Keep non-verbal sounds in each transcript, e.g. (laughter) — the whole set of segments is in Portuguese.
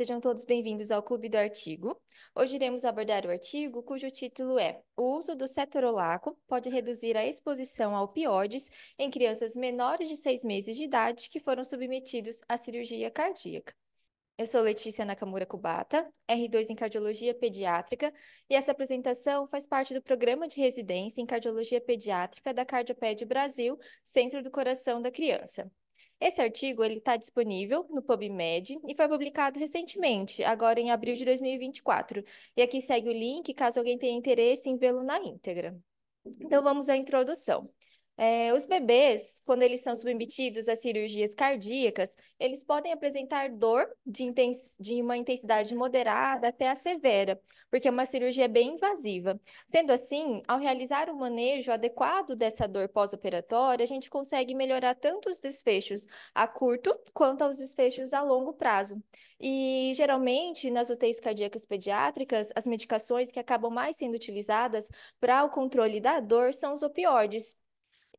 Sejam todos bem-vindos ao Clube do Artigo. Hoje iremos abordar o artigo cujo título é O uso do cetorolaco pode reduzir a exposição a opioides em crianças menores de 6 meses de idade que foram submetidos à cirurgia cardíaca. Eu sou Letícia Nakamura Kubata, R2 em Cardiologia Pediátrica, e essa apresentação faz parte do programa de residência em Cardiologia Pediátrica da Cardioped Brasil, Centro do Coração da Criança. Esse artigo ele está disponível no PubMed e foi publicado recentemente, agora em abril de 2024. E aqui segue o link caso alguém tenha interesse em vê-lo na íntegra. Então vamos à introdução. É, os bebês, quando eles são submetidos a cirurgias cardíacas, eles podem apresentar dor de, intens... de uma intensidade moderada até a severa, porque é uma cirurgia é bem invasiva. Sendo assim, ao realizar o manejo adequado dessa dor pós-operatória, a gente consegue melhorar tanto os desfechos a curto quanto aos desfechos a longo prazo. E geralmente, nas UTIs cardíacas pediátricas, as medicações que acabam mais sendo utilizadas para o controle da dor são os opioides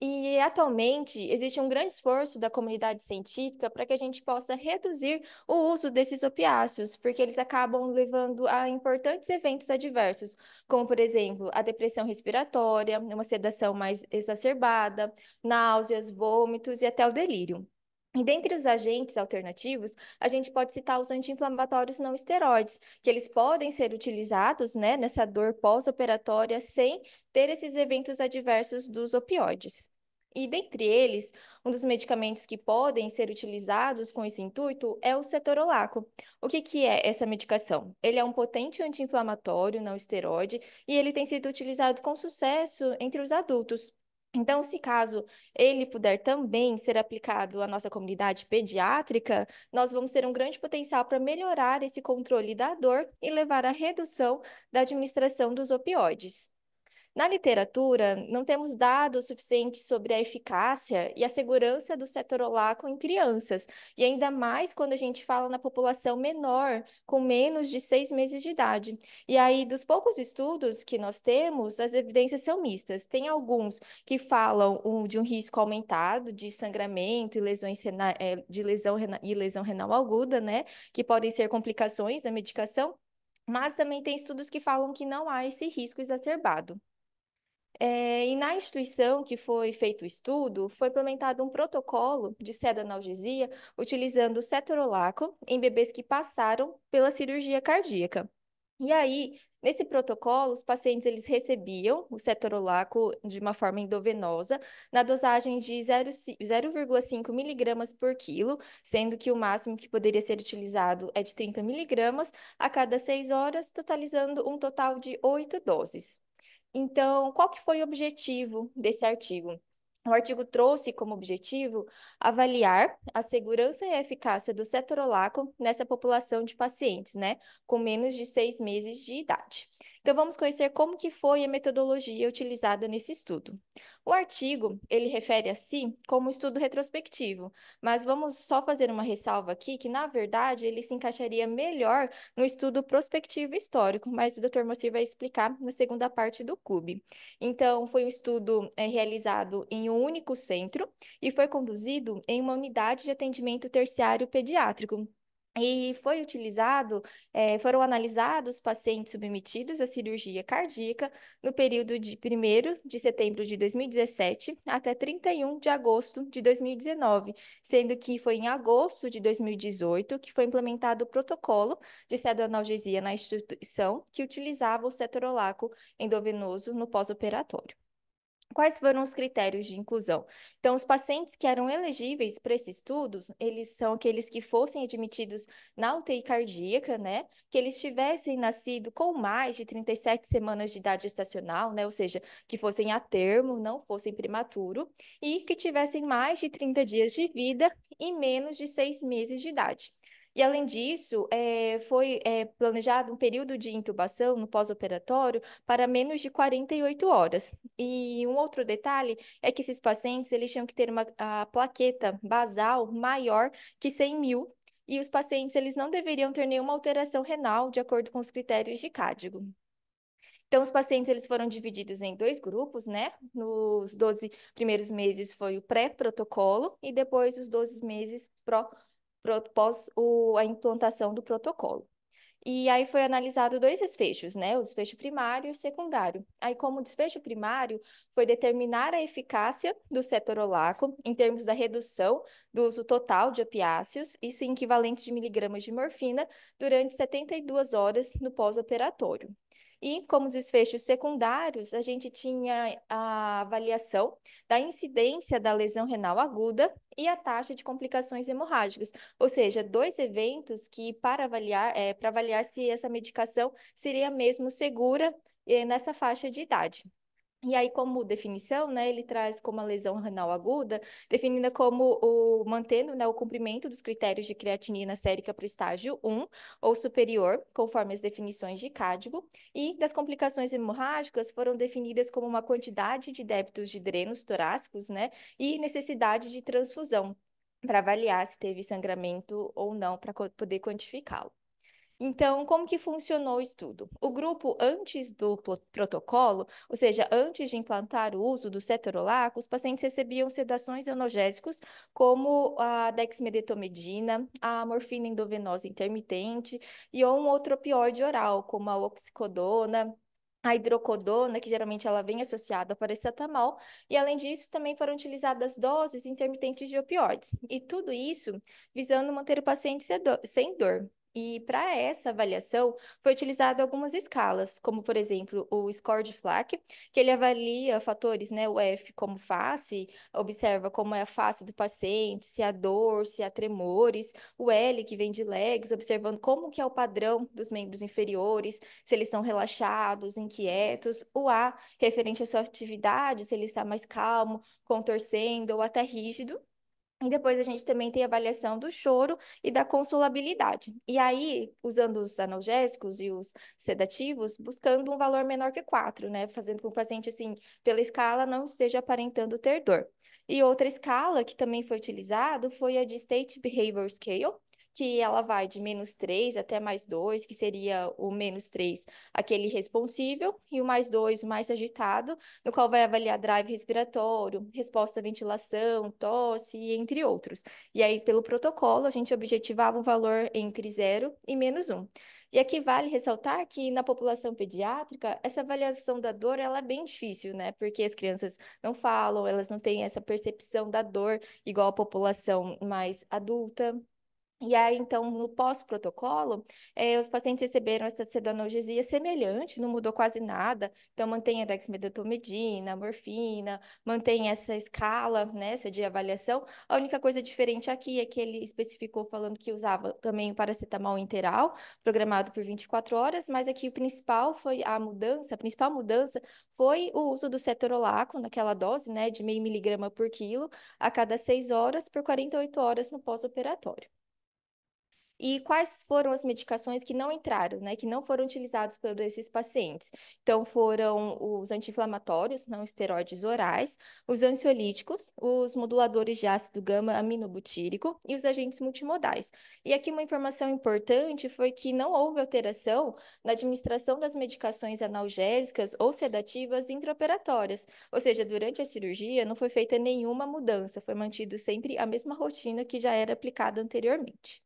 e atualmente existe um grande esforço da comunidade científica para que a gente possa reduzir o uso desses opiáceos, porque eles acabam levando a importantes eventos adversos, como por exemplo a depressão respiratória, uma sedação mais exacerbada, náuseas, vômitos e até o delírio. E dentre os agentes alternativos, a gente pode citar os anti-inflamatórios não esteroides, que eles podem ser utilizados né, nessa dor pós-operatória sem ter esses eventos adversos dos opioides. E dentre eles, um dos medicamentos que podem ser utilizados com esse intuito é o cetorolaco. O que, que é essa medicação? Ele é um potente anti-inflamatório não esteroide e ele tem sido utilizado com sucesso entre os adultos. Então, se caso ele puder também ser aplicado à nossa comunidade pediátrica, nós vamos ter um grande potencial para melhorar esse controle da dor e levar à redução da administração dos opioides. Na literatura, não temos dados suficientes sobre a eficácia e a segurança do cetorolaco em crianças, e ainda mais quando a gente fala na população menor, com menos de seis meses de idade. E aí, dos poucos estudos que nós temos, as evidências são mistas. Tem alguns que falam de um risco aumentado de sangramento e lesões é, de lesão e lesão renal aguda, né, que podem ser complicações da medicação. Mas também tem estudos que falam que não há esse risco exacerbado. É, e na instituição que foi feito o estudo, foi implementado um protocolo de sedanalgesia utilizando o cetorolaco em bebês que passaram pela cirurgia cardíaca. E aí, nesse protocolo, os pacientes eles recebiam o cetorolaco de uma forma endovenosa, na dosagem de 0,5 miligramas por quilo, sendo que o máximo que poderia ser utilizado é de 30 miligramas a cada 6 horas, totalizando um total de 8 doses. Então, qual que foi o objetivo desse artigo? O artigo trouxe como objetivo avaliar a segurança e a eficácia do cetorolaco nessa população de pacientes, né, com menos de seis meses de idade. Então vamos conhecer como que foi a metodologia utilizada nesse estudo. O artigo, ele refere a si como estudo retrospectivo, mas vamos só fazer uma ressalva aqui que na verdade ele se encaixaria melhor no estudo prospectivo histórico, mas o Dr. Mocir vai explicar na segunda parte do clube. Então foi um estudo é, realizado em um único centro e foi conduzido em uma unidade de atendimento terciário pediátrico e foi utilizado, eh, foram analisados pacientes submetidos à cirurgia cardíaca no período de 1 de setembro de 2017 até 31 de agosto de 2019, sendo que foi em agosto de 2018 que foi implementado o protocolo de sedoanalgesia na instituição que utilizava o cetorolaco endovenoso no pós-operatório. Quais foram os critérios de inclusão? Então, os pacientes que eram elegíveis para esses estudos, eles são aqueles que fossem admitidos na UTI cardíaca, né? Que eles tivessem nascido com mais de 37 semanas de idade gestacional, né? Ou seja, que fossem a termo, não fossem prematuro, e que tivessem mais de 30 dias de vida e menos de seis meses de idade. E, além disso, é, foi é, planejado um período de intubação no pós-operatório para menos de 48 horas. E um outro detalhe é que esses pacientes eles tinham que ter uma plaqueta basal maior que 100 mil, e os pacientes eles não deveriam ter nenhuma alteração renal de acordo com os critérios de Cádigo. Então, os pacientes eles foram divididos em dois grupos, né? Nos 12 primeiros meses foi o pré-protocolo e depois os 12 meses pró-protocolo pós o, a implantação do protocolo. E aí foi analisado dois desfechos, né? O desfecho primário e o secundário. Aí, como desfecho primário, foi determinar a eficácia do cetorolaco em termos da redução do uso total de opiáceos, isso em equivalentes de miligramas de morfina, durante 72 horas no pós-operatório. E como desfechos secundários, a gente tinha a avaliação da incidência da lesão renal aguda e a taxa de complicações hemorrágicas, ou seja, dois eventos que para avaliar, é, para avaliar se essa medicação seria mesmo segura eh, nessa faixa de idade. E aí, como definição, né, ele traz como a lesão renal aguda, definida como o mantendo né, o cumprimento dos critérios de creatinina sérica para o estágio 1 ou superior, conforme as definições de Cádigo, e das complicações hemorrágicas foram definidas como uma quantidade de débitos de drenos torácicos, né, e necessidade de transfusão para avaliar se teve sangramento ou não, para poder quantificá-lo. Então, como que funcionou o estudo? O grupo, antes do protocolo, ou seja, antes de implantar o uso do cetorolaco, os pacientes recebiam sedações analgésicos, como a dexmedetomidina, a morfina endovenosa intermitente e ou um outro opioide oral, como a oxicodona, a hidrocodona, que geralmente ela vem associada ao paracetamol, e além disso também foram utilizadas doses intermitentes de opioides. E tudo isso visando manter o paciente sem dor. E para essa avaliação foi utilizado algumas escalas, como por exemplo o score de Flack, que ele avalia fatores, né, o F como face, observa como é a face do paciente, se há dor, se há tremores, o L que vem de legs, observando como que é o padrão dos membros inferiores, se eles estão relaxados, inquietos, o A referente à sua atividade, se ele está mais calmo, contorcendo ou até rígido, e depois a gente também tem avaliação do choro e da consolabilidade. E aí, usando os analgésicos e os sedativos, buscando um valor menor que 4, né? Fazendo com que o paciente, assim, pela escala, não esteja aparentando ter dor. E outra escala que também foi utilizada foi a de State Behavior Scale, que ela vai de menos 3 até mais 2, que seria o menos 3, aquele responsível, e o mais 2, o mais agitado, no qual vai avaliar drive respiratório, resposta à ventilação, tosse, entre outros. E aí, pelo protocolo, a gente objetivava um valor entre 0 e menos 1. E aqui vale ressaltar que na população pediátrica, essa avaliação da dor ela é bem difícil, né? Porque as crianças não falam, elas não têm essa percepção da dor igual a população mais adulta. E aí, então, no pós-protocolo, eh, os pacientes receberam essa sedanalgesia semelhante, não mudou quase nada. Então, mantém a dexmedetomidina, a morfina, mantém essa escala, né, essa de avaliação. A única coisa diferente aqui é que ele especificou falando que usava também o paracetamol interal, programado por 24 horas, mas aqui o principal foi a mudança, a principal mudança foi o uso do cetorolaco naquela dose, né, de meio miligrama por quilo, a cada 6 horas por 48 horas no pós-operatório e quais foram as medicações que não entraram, né, que não foram utilizados por esses pacientes. Então, foram os anti-inflamatórios, não né, esteroides orais, os ansiolíticos, os moduladores de ácido gama-aminobutírico e os agentes multimodais. E aqui uma informação importante foi que não houve alteração na administração das medicações analgésicas ou sedativas intraoperatórias, ou seja, durante a cirurgia não foi feita nenhuma mudança, foi mantido sempre a mesma rotina que já era aplicada anteriormente.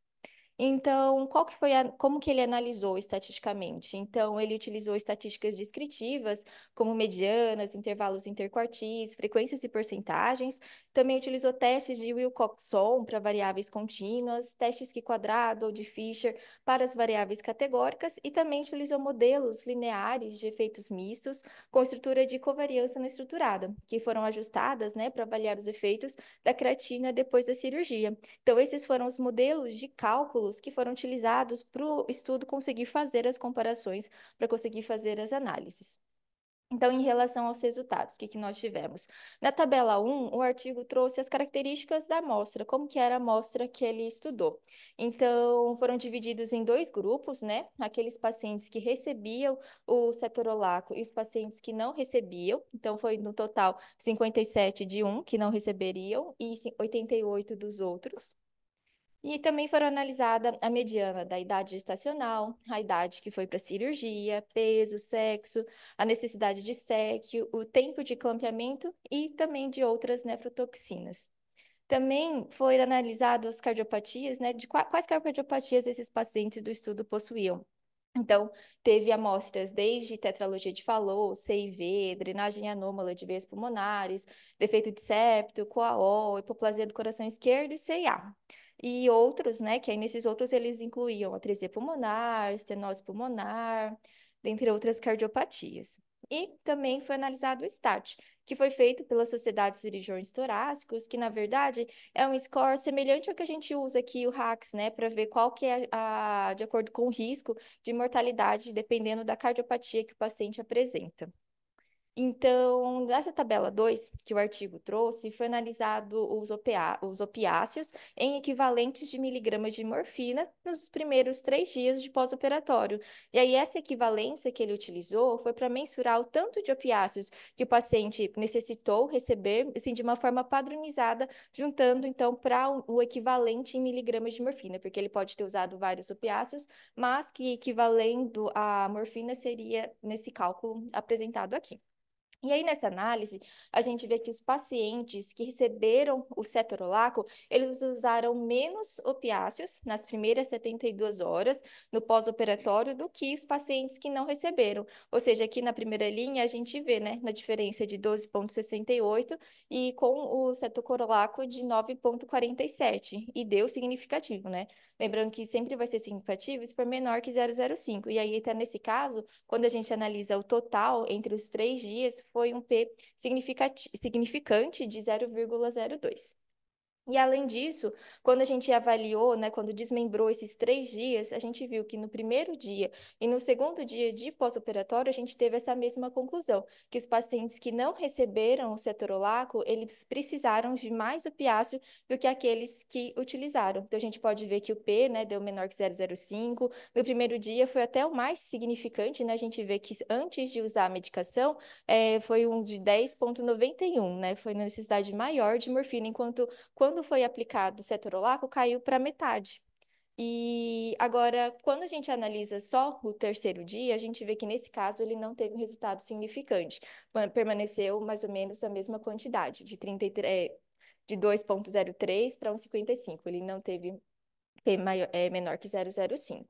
Então, qual que foi a, como que ele analisou estatisticamente? Então, ele utilizou estatísticas descritivas, como medianas, intervalos interquartis, frequências e porcentagens. Também utilizou testes de Wilcoxon para variáveis contínuas, testes que quadrado ou de Fisher para as variáveis categóricas e também utilizou modelos lineares de efeitos mistos com estrutura de covariância não estruturada, que foram ajustadas, né, para avaliar os efeitos da creatina depois da cirurgia. Então, esses foram os modelos de cálculo que foram utilizados para o estudo conseguir fazer as comparações, para conseguir fazer as análises. Então, em relação aos resultados, o que, que nós tivemos? Na tabela 1, o artigo trouxe as características da amostra, como que era a amostra que ele estudou. Então, foram divididos em dois grupos, né? Aqueles pacientes que recebiam o cetorolaco e os pacientes que não recebiam. Então, foi no total 57 de um que não receberiam e 88 dos outros. E também foram analisada a mediana da idade gestacional, a idade que foi para cirurgia, peso, sexo, a necessidade de séquio, o tempo de clampeamento e também de outras nefrotoxinas. Também foram analisadas as cardiopatias, né, de quais cardiopatias esses pacientes do estudo possuíam. Então, teve amostras desde tetralogia de Fallot, CIV, drenagem anômala de veias pulmonares, defeito de septo, COAO, hipoplasia do coração esquerdo e CIA e outros, né? Que aí nesses outros eles incluíam atresia pulmonar, estenose pulmonar, dentre outras cardiopatias. E também foi analisado o STAT, que foi feito pela Sociedade de Cirurgiões Torácicos, que na verdade é um score semelhante ao que a gente usa aqui, o HACS, né, para ver qual que é a, de acordo com o risco de mortalidade, dependendo da cardiopatia que o paciente apresenta. Então, nessa tabela 2 que o artigo trouxe, foi analisado os, opiá os opiáceos em equivalentes de miligramas de morfina nos primeiros três dias de pós-operatório. E aí, essa equivalência que ele utilizou foi para mensurar o tanto de opiáceos que o paciente necessitou receber, assim, de uma forma padronizada, juntando, então, para o equivalente em miligramas de morfina, porque ele pode ter usado vários opiáceos, mas que equivalendo à morfina seria nesse cálculo apresentado aqui. E aí, nessa análise, a gente vê que os pacientes que receberam o cetorolaco, eles usaram menos opiáceos nas primeiras 72 horas no pós-operatório do que os pacientes que não receberam. Ou seja, aqui na primeira linha, a gente vê né, na diferença de 12,68 e com o cetocorolaco de 9,47, e deu significativo, né? Lembrando que sempre vai ser significativo se for menor que 0,05. E aí, até nesse caso, quando a gente analisa o total entre os três dias, foi um P significante de 0,02. E além disso, quando a gente avaliou, né, quando desmembrou esses três dias, a gente viu que no primeiro dia e no segundo dia de pós-operatório, a gente teve essa mesma conclusão, que os pacientes que não receberam o cetorolaco, eles precisaram de mais opiáceo do que aqueles que utilizaram. Então, a gente pode ver que o P, né, deu menor que 0,05, no primeiro dia foi até o mais significante, né, a gente vê que antes de usar a medicação, é, foi um de 10,91, né, foi uma necessidade maior de morfina, enquanto quando quando foi aplicado o cetorolaco, caiu para metade. E agora, quando a gente analisa só o terceiro dia, a gente vê que nesse caso ele não teve um resultado significante. Permaneceu mais ou menos a mesma quantidade, de, 33, é, de 2,03 para 1,55. Ele não teve P é, maior, é, menor que 0,05.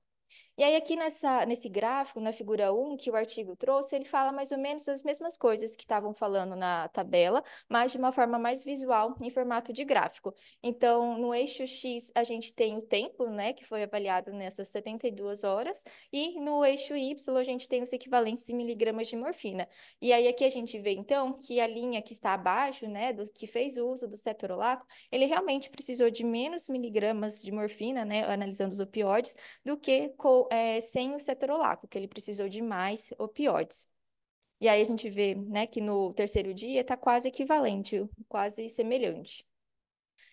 E aí, aqui nessa, nesse gráfico, na figura 1 que o artigo trouxe, ele fala mais ou menos as mesmas coisas que estavam falando na tabela, mas de uma forma mais visual, em formato de gráfico. Então, no eixo X, a gente tem o tempo, né, que foi avaliado nessas 72 horas, e no eixo Y, a gente tem os equivalentes em miligramas de morfina. E aí, aqui a gente vê, então, que a linha que está abaixo, né, do que fez uso do cetorolaco, ele realmente precisou de menos miligramas de morfina, né, analisando os opioides, do que com é, sem o cetorolaco, que ele precisou de mais opioides. E aí a gente vê né, que no terceiro dia está quase equivalente, quase semelhante.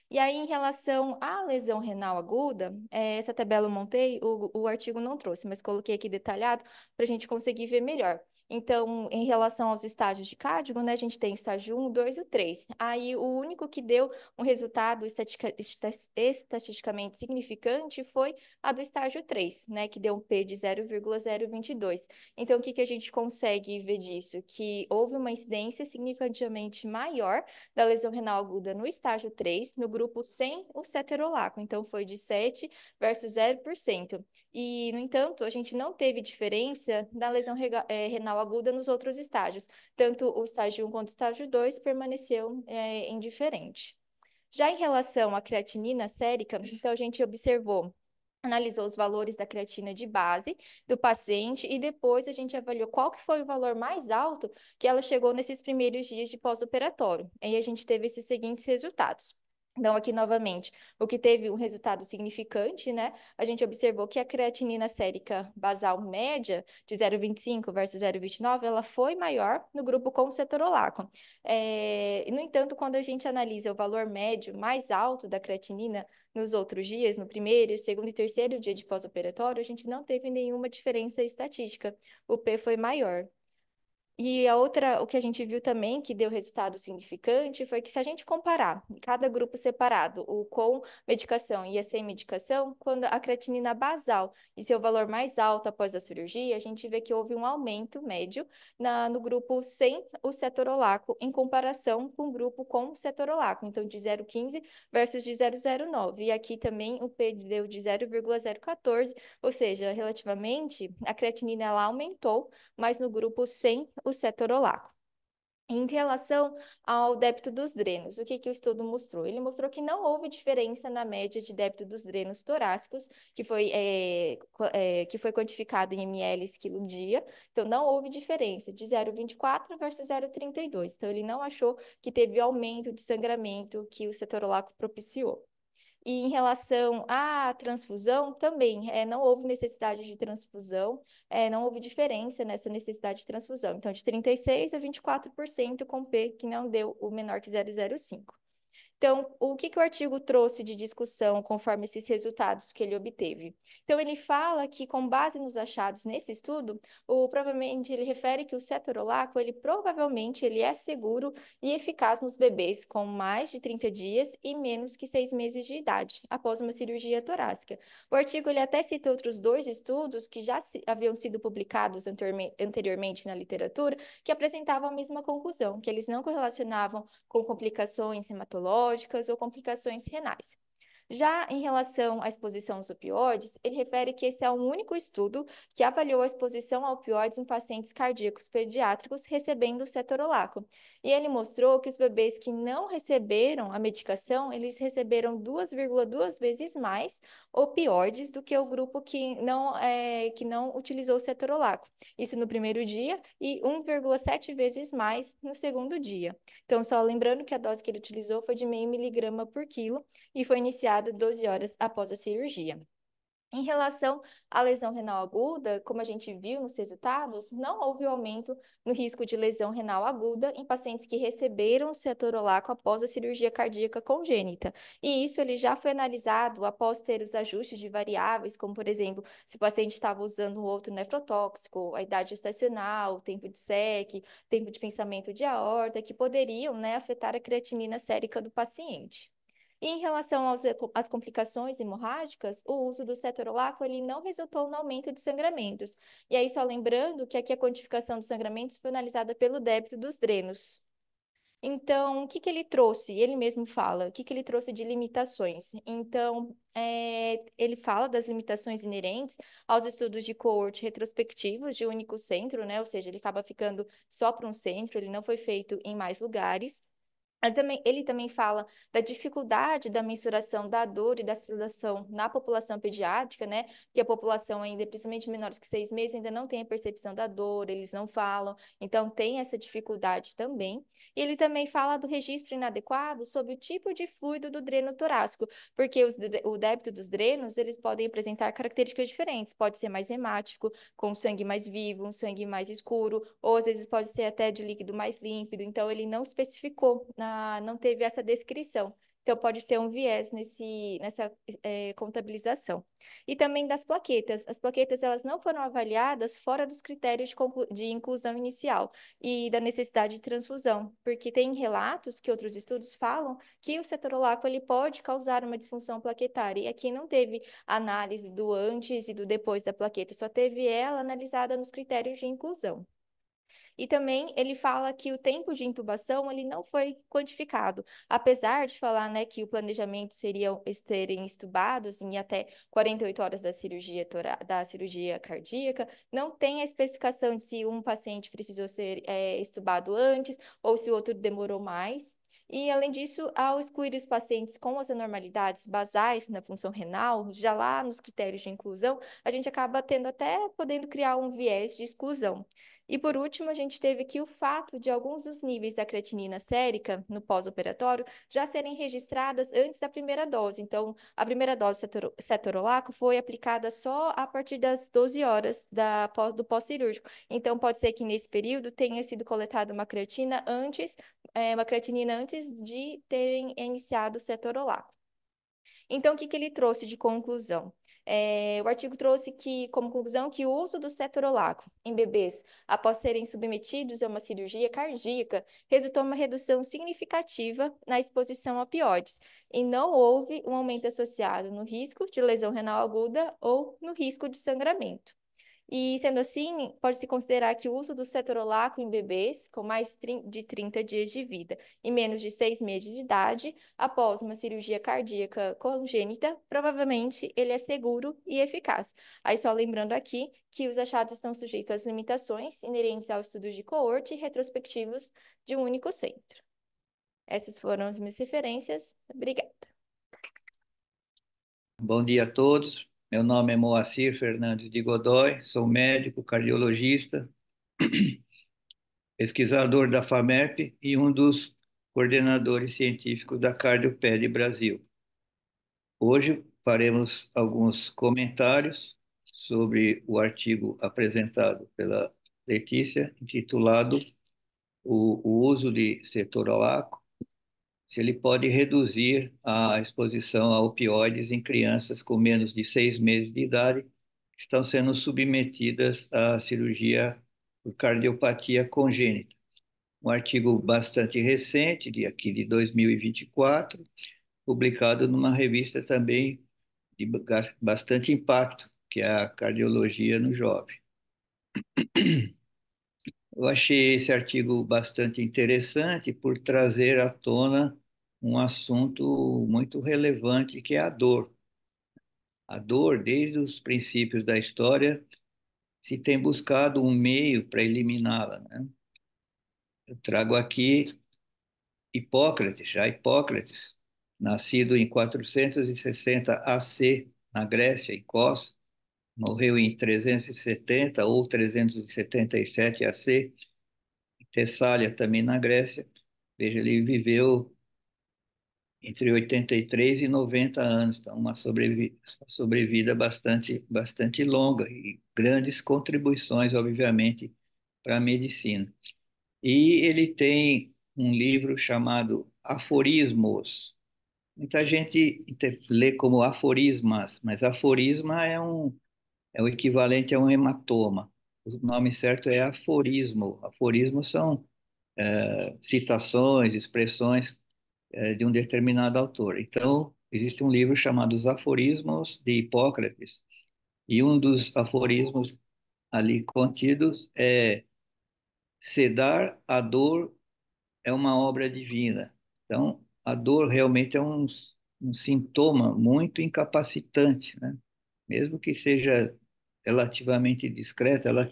E aí, em relação à lesão renal aguda, é, essa tabela eu montei, o, o artigo não trouxe, mas coloquei aqui detalhado para a gente conseguir ver melhor. Então, em relação aos estágios de cádego, né, a gente tem o estágio 1, 2 e 3. Aí, o único que deu um resultado estatica, estatisticamente significante foi a do estágio 3, né, que deu um P de 0,022. Então, o que, que a gente consegue ver disso? Que houve uma incidência significativamente maior da lesão renal aguda no estágio 3, no grupo sem o ceterolaco. Então, foi de 7 versus 0%. E, no entanto, a gente não teve diferença da lesão eh, renal aguda nos outros estágios. Tanto o estágio 1 quanto o estágio 2 permaneceu é, indiferente. Já em relação à creatinina sérica, então a gente observou analisou os valores da creatina de base do paciente e depois a gente avaliou qual que foi o valor mais alto que ela chegou nesses primeiros dias de pós-operatório. E a gente teve esses seguintes resultados. Então, aqui novamente, o que teve um resultado significante, né? A gente observou que a creatinina sérica basal média de 0,25 versus 0,29, ela foi maior no grupo com cetorolaco. É... No entanto, quando a gente analisa o valor médio mais alto da creatinina nos outros dias, no primeiro, segundo e terceiro dia de pós-operatório, a gente não teve nenhuma diferença estatística. O P foi maior. E a outra, o que a gente viu também que deu resultado significante foi que se a gente comparar cada grupo separado, o com medicação e a sem medicação, quando a creatinina basal e seu valor mais alto após a cirurgia, a gente vê que houve um aumento médio na, no grupo sem o cetorolaco em comparação com o grupo com cetorolaco, então de 0,15 versus de 0,09. E aqui também o P deu de 0,014, ou seja, relativamente a creatinina ela aumentou, mas no grupo sem o setor olaco. Em relação ao débito dos drenos, o que, que o estudo mostrou? Ele mostrou que não houve diferença na média de débito dos drenos torácicos, que foi, é, é, que foi quantificado em ml quilo dia. Então, não houve diferença de 0,24 versus 0,32. Então, ele não achou que teve aumento de sangramento que o setor olaco propiciou. E em relação à transfusão, também é, não houve necessidade de transfusão, é, não houve diferença nessa necessidade de transfusão. Então, de 36% a 24% com P, que não deu o menor que 0,05. Então, o que, que o artigo trouxe de discussão conforme esses resultados que ele obteve? Então, ele fala que, com base nos achados nesse estudo, o, provavelmente ele refere que o cetorolaco, ele provavelmente ele é seguro e eficaz nos bebês com mais de 30 dias e menos que 6 meses de idade, após uma cirurgia torácica. O artigo ele até cita outros dois estudos que já haviam sido publicados anteriormente na literatura, que apresentavam a mesma conclusão, que eles não correlacionavam com complicações hematológicas, ou complicações renais. Já em relação à exposição aos opioides, ele refere que esse é o único estudo que avaliou a exposição a opioides em pacientes cardíacos pediátricos recebendo cetorolaco. E ele mostrou que os bebês que não receberam a medicação, eles receberam 2,2 vezes mais opioides do que o grupo que não, é, que não utilizou cetorolaco. Isso no primeiro dia e 1,7 vezes mais no segundo dia. Então, só lembrando que a dose que ele utilizou foi de meio miligrama por quilo e foi iniciada retirada 12 horas após a cirurgia. Em relação à lesão renal aguda, como a gente viu nos resultados, não houve aumento no risco de lesão renal aguda em pacientes que receberam cetorolaco após a cirurgia cardíaca congênita. E isso ele já foi analisado após ter os ajustes de variáveis, como por exemplo, se o paciente estava usando outro nefrotóxico, a idade gestacional, o tempo de SEC, tempo de pensamento de aorta, que poderiam né, afetar a creatinina sérica do paciente. E em relação às complicações hemorrágicas, o uso do cetorolaco ele não resultou no aumento de sangramentos. E aí, só lembrando que aqui a quantificação dos sangramentos foi analisada pelo débito dos drenos. Então, o que, que ele trouxe? Ele mesmo fala, o que, que ele trouxe de limitações? Então, é, ele fala das limitações inerentes aos estudos de coorte retrospectivos de único centro, né? Ou seja, ele acaba ficando só para um centro, ele não foi feito em mais lugares. Ele é também, ele também fala da dificuldade da mensuração da dor e da sedação na população pediátrica, né? Que a população ainda, principalmente menores que seis meses, ainda não tem a percepção da dor, eles não falam, então tem essa dificuldade também. E ele também fala do registro inadequado sobre o tipo de fluido do dreno torácico, porque os, o débito dos drenos, eles podem apresentar características diferentes, pode ser mais hemático, com sangue mais vivo, um sangue mais escuro, ou às vezes pode ser até de líquido mais límpido, então ele não especificou na não teve essa descrição. Então, pode ter um viés nesse, nessa é, contabilização. E também das plaquetas. As plaquetas elas não foram avaliadas fora dos critérios de, de, inclusão inicial e da necessidade de transfusão, porque tem relatos que outros estudos falam que o cetorolaco ele pode causar uma disfunção plaquetária. E aqui não teve análise do antes e do depois da plaqueta, só teve ela analisada nos critérios de inclusão. E também ele fala que o tempo de intubação ele não foi quantificado, apesar de falar né, que o planejamento seria serem estubados assim, em até 48 horas da cirurgia, da cirurgia cardíaca, não tem a especificação de se um paciente precisou ser é, estubado antes ou se o outro demorou mais. E, além disso, ao excluir os pacientes com as anormalidades basais na função renal, já lá nos critérios de inclusão, a gente acaba tendo até podendo criar um viés de exclusão. E por último, a gente teve que o fato de alguns dos níveis da creatinina sérica no pós-operatório já serem registradas antes da primeira dose. Então, a primeira dose cetorolaco foi aplicada só a partir das 12 horas da, do pós-cirúrgico. Então, pode ser que nesse período tenha sido coletada uma creatina antes, é, uma creatinina antes de terem iniciado o cetorolaco. Então, o que, que ele trouxe de conclusão? É, o artigo trouxe que, como conclusão, que o uso do cetorolaco em bebês após serem submetidos a uma cirurgia cardíaca resultou uma redução significativa na exposição a opioides e não houve um aumento associado no risco de lesão renal aguda ou no risco de sangramento. E, sendo assim, pode-se considerar que o uso do cetorolaco em bebês com mais de 30 dias de vida e menos de 6 meses de idade, após uma cirurgia cardíaca congênita, provavelmente ele é seguro e eficaz. Aí, só lembrando aqui que os achados estão sujeitos às limitações inerentes aos estudos de coorte e retrospectivos de um único centro. Essas foram as minhas referências. Obrigada. Bom dia a todos. Meu nome é Moacir Fernandes de Godoy, sou médico, cardiologista, (clears throat) pesquisador da FAMERP e um dos coordenadores científicos da CardioPed Brasil. Hoje faremos alguns comentários sobre o artigo apresentado pela Letícia, intitulado O, o uso de cetorolaco se ele pode reduzir a exposição a opioides em crianças com menos de seis meses de idade que estão sendo submetidas à cirurgia por cardiopatia congênita. Um artigo bastante recente, de aqui de 2024, publicado numa revista também de bastante impacto, que é a Cardiologia no Jovem. Eu achei esse artigo bastante interessante por trazer à tona um assunto muito relevante que é a dor. A dor, desde os princípios da história, se tem buscado um meio para eliminá-la. Né? Eu trago aqui Hipócrates, já Hipócrates, nascido em 460 AC, na Grécia, em Cos morreu em 370 ou 377 AC, em Tessália, também na Grécia. Veja, ele viveu entre 83 e 90 anos, então uma sobrevida, sobrevida bastante, bastante longa e grandes contribuições, obviamente, para a medicina. E ele tem um livro chamado Aforismos. Muita gente lê como aforismas, mas aforisma é, um, é o equivalente a um hematoma. O nome certo é aforismo. Aforismos são é, citações, expressões é, de um determinado autor. Então, existe um livro chamado Os Aforismos de Hipócrates, e um dos aforismos ali contidos é sedar a dor é uma obra divina. Então, a dor realmente é um, um sintoma muito incapacitante, né? mesmo que seja relativamente discreta, ela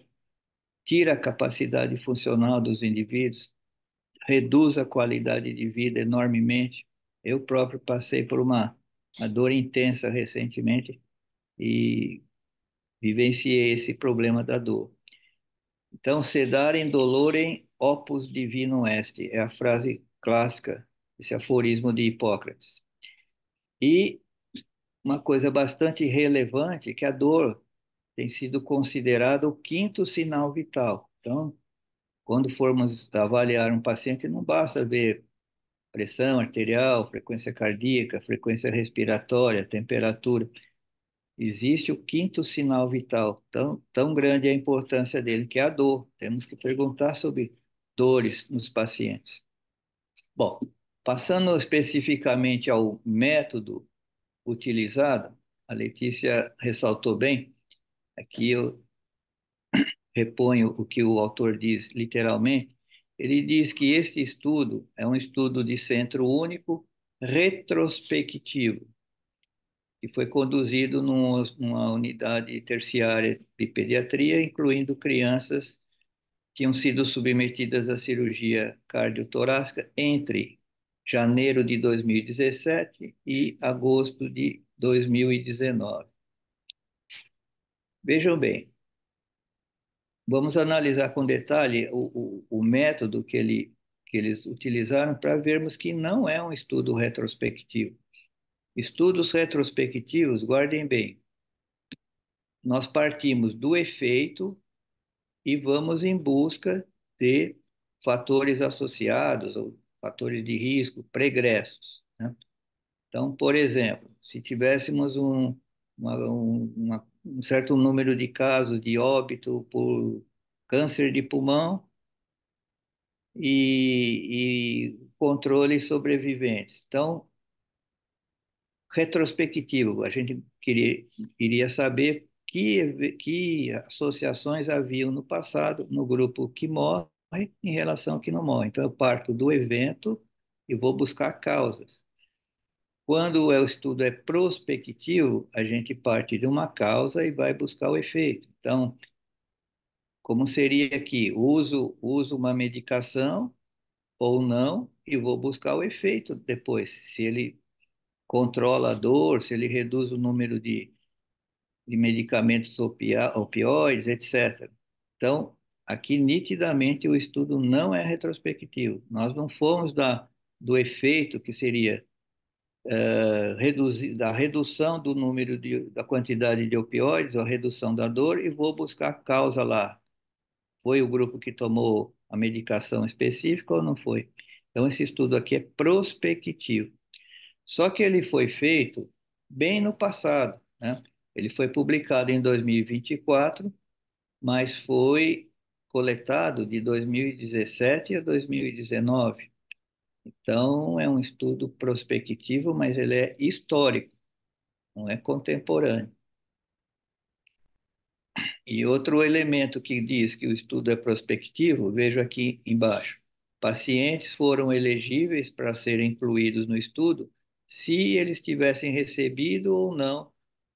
tira a capacidade funcional dos indivíduos, reduz a qualidade de vida enormemente. Eu próprio passei por uma, uma dor intensa recentemente e vivenciei esse problema da dor. Então, sedarem dolorem opus divino est, é a frase clássica, esse aforismo de Hipócrates. E uma coisa bastante relevante, é que a dor tem sido considerada o quinto sinal vital. Então, quando formos avaliar um paciente, não basta ver pressão arterial, frequência cardíaca, frequência respiratória, temperatura. Existe o quinto sinal vital, tão, tão grande é a importância dele, que é a dor. Temos que perguntar sobre dores nos pacientes. Bom, passando especificamente ao método utilizado, a Letícia ressaltou bem, aqui é eu reponho o que o autor diz literalmente, ele diz que este estudo é um estudo de centro único retrospectivo, que foi conduzido numa, numa unidade terciária de pediatria, incluindo crianças que tinham sido submetidas à cirurgia cardiotorácica entre janeiro de 2017 e agosto de 2019. Vejam bem, Vamos analisar com detalhe o, o, o método que, ele, que eles utilizaram para vermos que não é um estudo retrospectivo. Estudos retrospectivos, guardem bem, nós partimos do efeito e vamos em busca de fatores associados ou fatores de risco, pregressos. Né? Então, por exemplo, se tivéssemos um, uma, um, uma um certo número de casos de óbito por câncer de pulmão e, e controle sobreviventes. Então, retrospectivo, a gente queria, queria saber que, que associações haviam no passado no grupo que morre em relação ao que não morre. Então, eu parto do evento e vou buscar causas. Quando o estudo é prospectivo, a gente parte de uma causa e vai buscar o efeito. Então, como seria que uso, uso uma medicação ou não e vou buscar o efeito depois, se ele controla a dor, se ele reduz o número de, de medicamentos opioides, etc. Então, aqui nitidamente o estudo não é retrospectivo. Nós não fomos da, do efeito que seria é, eh, reduzir, da redução do número de, da quantidade de opioides, a redução da dor, e vou buscar a causa lá. Foi o grupo que tomou a medicação específica ou não foi? Então, esse estudo aqui é prospectivo. Só que ele foi feito bem no passado, né? Ele foi publicado em 2024, mas foi coletado de 2017 a 2019. Então, é um estudo prospectivo, mas ele é histórico, não é contemporâneo. E outro elemento que diz que o estudo é prospectivo, vejo aqui embaixo. Pacientes foram elegíveis para serem incluídos no estudo se eles tivessem recebido ou não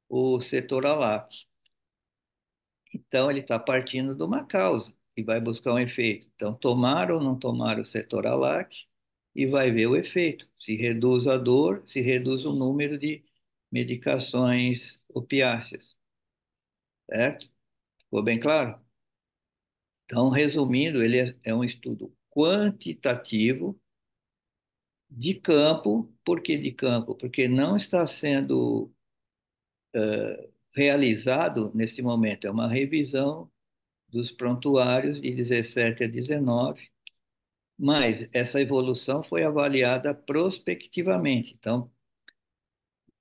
o cetoralato. Então, ele está partindo de uma causa e vai buscar um efeito. Então, tomar ou não tomar o ALAC, e vai ver o efeito. Se reduz a dor, se reduz o número de medicações opiáceas. Certo? Ficou bem claro? Então, resumindo, ele é, é um estudo quantitativo de campo. Por que de campo? Porque não está sendo uh, realizado neste momento. É uma revisão dos prontuários de 17 a 19 mas essa evolução foi avaliada prospectivamente. Então,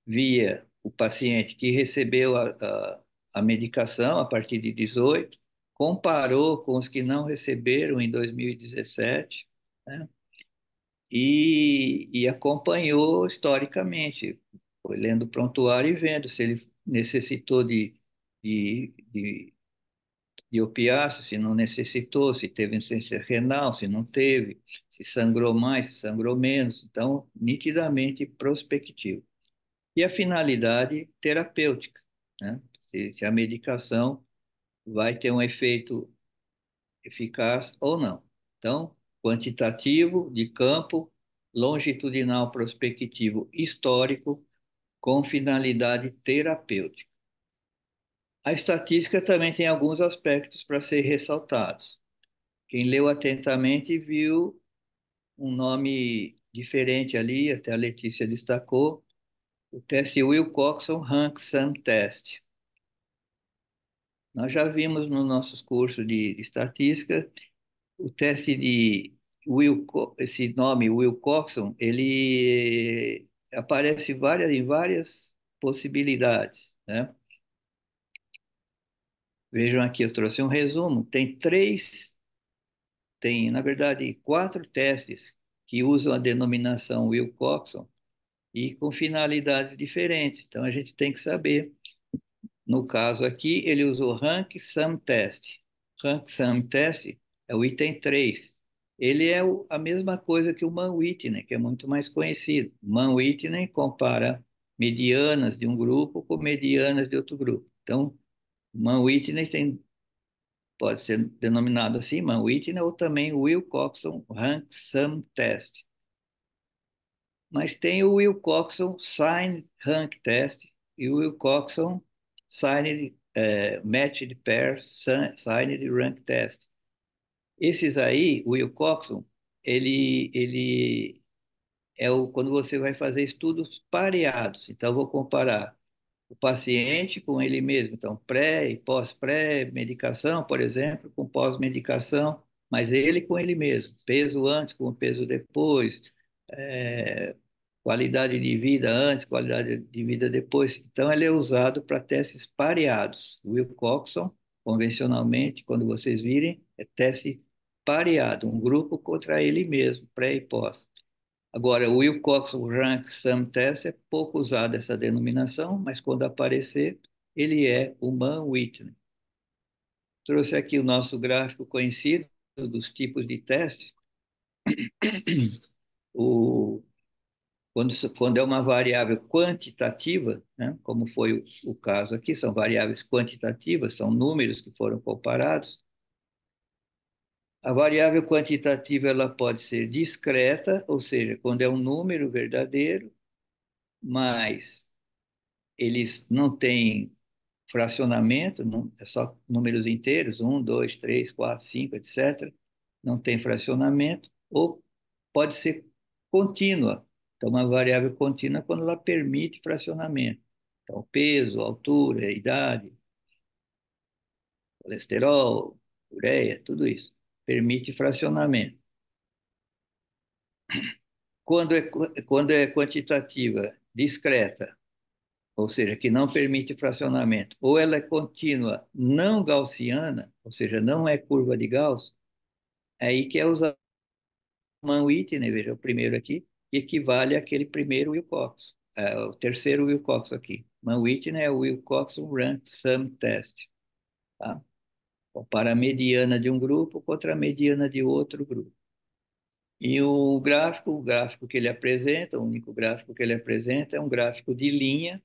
via o paciente que recebeu a, a, a, medicação a partir de 18, comparou com os que não receberam em 2017, né? e, e acompanhou historicamente, foi lendo o prontuário e vendo se ele necessitou de, de, de e opiar-se, se não necessitou, se teve insuficiência renal, se não teve, se sangrou mais, se sangrou menos. Então, nitidamente prospectivo. E a finalidade terapêutica, né? se, se a medicação vai ter um efeito eficaz ou não. Então, quantitativo, de campo, longitudinal, prospectivo, histórico, com finalidade terapêutica. A estatística também tem alguns aspectos para serem ressaltados. Quem leu atentamente viu um nome diferente ali, até a Letícia destacou, o teste Wilcoxon Rank Sum Test. Nós já vimos nos nossos cursos de estatística o teste de Will, esse nome Wilcoxon, ele aparece várias, em várias possibilidades, né? Vejam aqui, eu trouxe um resumo. Tem três, tem, na verdade, quatro testes que usam a denominação Wilcoxon e com finalidades diferentes. Então, a gente tem que saber. No caso aqui, ele usou Rank Sum Test. Rank Sum Test é o item 3. Ele é o, a mesma coisa que o Mann-Whitney, que é muito mais conhecido. Mann-Whitney compara medianas de um grupo com medianas de outro grupo. Então, Man Whitney tem, pode ser denominado assim, Man Whitney, ou também Wilcoxon Rank Sum Test. Mas tem o Wilcoxon Signed Rank Test e o Wilcoxon Signed é, Matched Pair Signed Rank Test. Esses aí, o Wilcoxon, ele, ele é o, quando você vai fazer estudos pareados. Então, eu vou comparar o paciente com ele mesmo. Então, pré e pós-pré-medicação, por exemplo, com pós-medicação, mas ele com ele mesmo. Peso antes, com peso depois, é, qualidade de vida antes, qualidade de vida depois. Então, ele é usado para testes pareados. O Wilcoxon, convencionalmente, quando vocês virem, é teste pareado, um grupo contra ele mesmo, pré e pós. Agora, Wilcox Rank Sum Test é pouco usada essa denominação, mas quando aparecer, ele é Mann whitney Trouxe aqui o nosso gráfico conhecido dos tipos de testes (clears throat) O, quando, quando, é uma variável quantitativa, né, como foi o, o caso aqui, são variáveis quantitativas, são números que foram comparados, a variável quantitativa ela pode ser discreta, ou seja, quando é um número verdadeiro, mas eles não têm fracionamento, não, é só números inteiros, 1, 2, 3, 4, 5, etc. Não tem fracionamento, ou pode ser contínua. Então, uma variável contínua é quando ela permite fracionamento. Então, peso, altura, idade, colesterol, ureia, tudo isso permite fracionamento. Quando é, quando é quantitativa, discreta, ou seja, que não permite fracionamento, ou ela é contínua, não gaussiana, ou seja, não é curva de Gauss, é aí que é usado o Mann-Whitney, veja, o primeiro aqui, que equivale àquele primeiro Wilcox, é, o terceiro Wilcox aqui. Mann-Whitney é o Wilcox Rank Sum Test. Tá? Compara a mediana de um grupo contra a mediana de outro grupo. E o gráfico, o gráfico que ele apresenta, o único gráfico que ele apresenta é um gráfico de linha.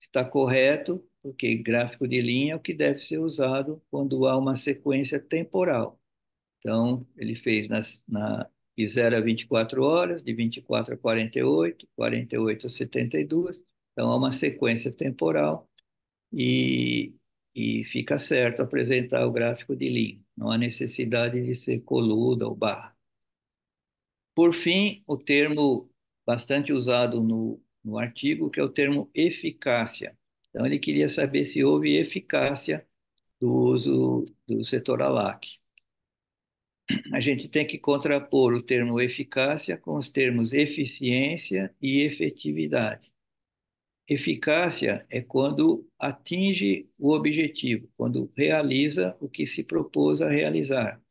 Está correto, porque gráfico de linha é o que deve ser usado quando há uma sequência temporal. Então, ele fez nas, na, de 0 a 24 horas, de 24 a 48, 48 a 72. Então, há uma sequência temporal. E e fica certo apresentar o gráfico de Lean. Não há necessidade de ser coluda ou barra. Por fim, o termo bastante usado no, no artigo, que é o termo eficácia. Então, ele queria saber se houve eficácia do uso do setor ALAC. A gente tem que contrapor o termo eficácia com os termos eficiência e efetividade. Eficácia é quando atinge o objetivo, quando realiza o que se propôs a realizar.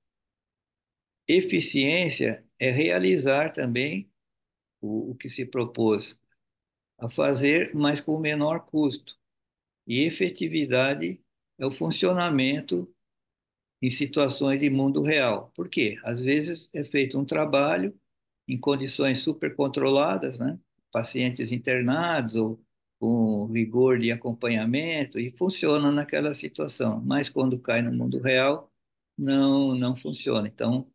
Eficiência é realizar também o, o que se propôs a fazer, mas com menor custo. E efetividade é o funcionamento em situações de mundo real. Por quê? Às vezes é feito um trabalho em condições super controladas, né? pacientes internados ou com rigor de acompanhamento e funciona naquela situação, mas quando cai no mundo real, não, não funciona. Então,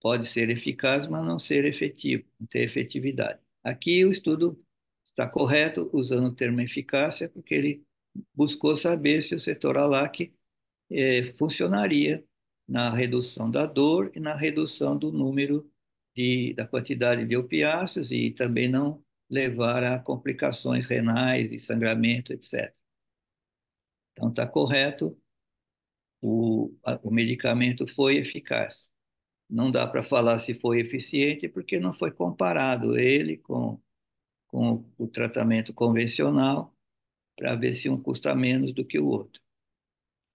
pode ser eficaz, mas não ser efetivo, não ter efetividade. Aqui o estudo está correto usando o termo eficácia, porque ele buscou saber se o setor ALAC eh, funcionaria na redução da dor e na redução do número de, da quantidade de opiáceos e também não levar a complicações renais e sangramento, etc. Então, está correto, o, a, o medicamento foi eficaz. Não dá para falar se foi eficiente, porque não foi comparado ele com, com o tratamento convencional para ver se um custa menos do que o outro.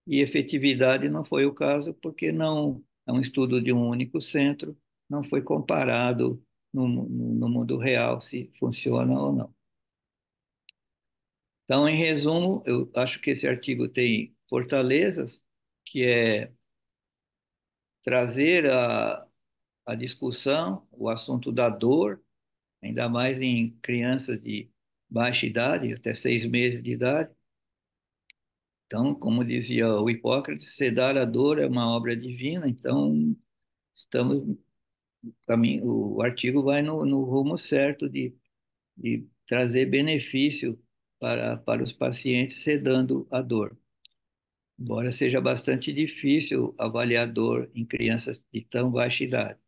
E efetividade não foi o caso, porque não é um estudo de um único centro, não foi comparado no, no mundo real se funciona ou não. Então, em resumo, eu acho que esse artigo tem fortalezas, que é trazer a, a discussão, o assunto da dor, ainda mais em crianças de baixa idade, até seis meses de idade. Então, como dizia o Hipócrates, sedar a dor é uma obra divina, então estamos o, caminho, o artigo vai no, no rumo certo de, de trazer benefício para, para os pacientes sedando a dor. Embora seja bastante difícil avaliar dor em crianças de tão baixa idade.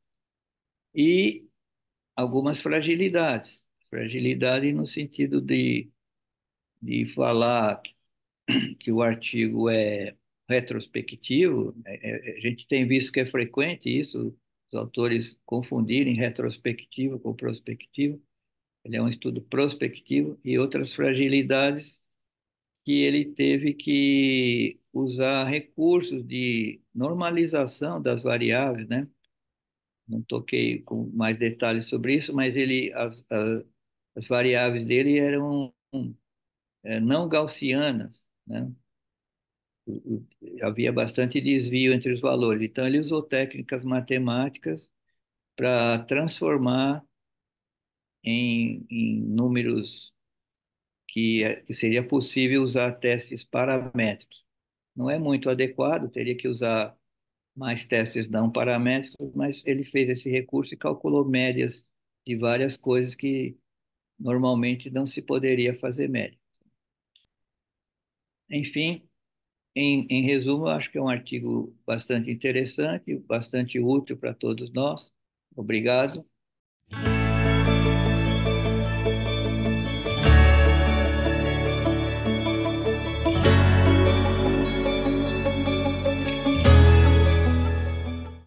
E algumas fragilidades. Fragilidade no sentido de, de falar que, que o artigo é retrospectivo. Né? É, é, a gente tem visto que é frequente isso, os autores confundirem retrospectiva com prospectiva. Ele é um estudo prospectivo e outras fragilidades que ele teve que usar recursos de normalização das variáveis, né? Não toquei com mais detalhes sobre isso, mas ele as, as, as variáveis dele eram é, não gaussianas, né? havia bastante desvio entre os valores. Então, ele usou técnicas matemáticas para transformar em, em números que, é, que seria possível usar testes paramétricos. Não é muito adequado, teria que usar mais testes não paramétricos, mas ele fez esse recurso e calculou médias de várias coisas que normalmente não se poderia fazer média. Enfim, em, em resumo, acho que é um artigo bastante interessante, bastante útil para todos nós. Obrigado.